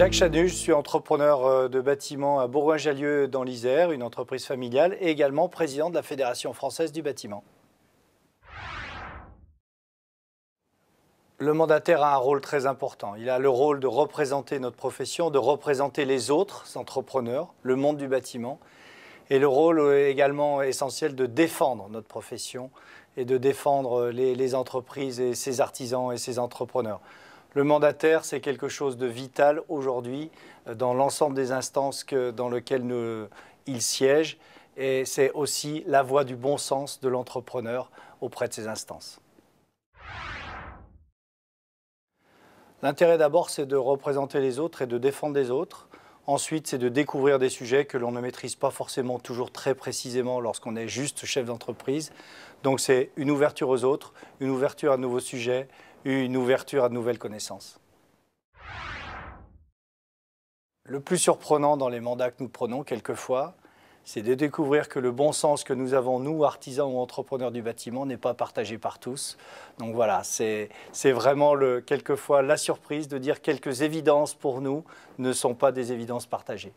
Jacques Chanu, je suis entrepreneur euh, de bâtiment à Bourgoin-Jallieu dans l'Isère, une entreprise familiale, et également président de la Fédération française du bâtiment. Le mandataire a un rôle très important. Il a le rôle de représenter notre profession, de représenter les autres entrepreneurs, le monde du bâtiment, et le rôle euh, également essentiel de défendre notre profession et de défendre euh, les, les entreprises et ses artisans et ses entrepreneurs le mandataire, c'est quelque chose de vital aujourd'hui euh, dans l'ensemble des instances dans lesquelles il siège. Et c'est aussi la voie du bon sens de l'entrepreneur auprès de ces instances. L'intérêt d'abord, c'est de représenter les autres et de défendre les autres. Ensuite, c'est de découvrir des sujets que l'on ne maîtrise pas forcément toujours très précisément lorsqu'on est juste chef d'entreprise. Donc c'est une ouverture aux autres, une ouverture à nouveaux sujets, une ouverture à de nouvelles connaissances. Le plus surprenant dans les mandats que nous prenons, quelquefois, c'est de découvrir que le bon sens que nous avons, nous, artisans ou entrepreneurs du bâtiment, n'est pas partagé par tous. Donc voilà, c'est vraiment quelquefois la surprise de dire quelques évidences pour nous ne sont pas des évidences partagées.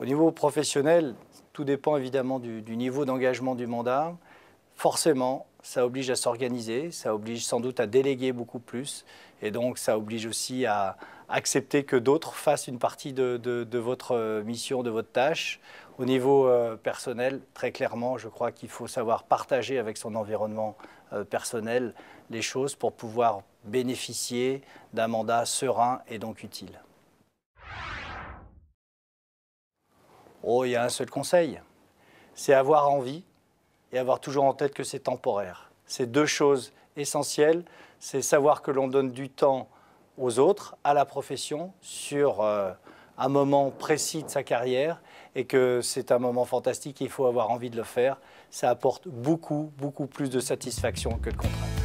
Au niveau professionnel, tout dépend évidemment du, du niveau d'engagement du mandat. Forcément, ça oblige à s'organiser, ça oblige sans doute à déléguer beaucoup plus, et donc ça oblige aussi à accepter que d'autres fassent une partie de, votre euh, mission, de votre tâche. Au niveau euh, personnel, très clairement, je crois qu'il faut savoir partager avec son environnement euh, personnel les choses pour pouvoir bénéficier d'un mandat serein et donc utile. Oh, il y a un seul conseil, c'est avoir envie et avoir toujours en tête que c'est temporaire. C'est deux choses essentielles. C'est savoir que l'on donne du temps aux autres, à la profession, sur euh, un moment précis de sa carrière et que c'est un moment fantastique, il faut avoir envie de le faire. Ça apporte beaucoup, beaucoup plus de satisfaction que le contraire.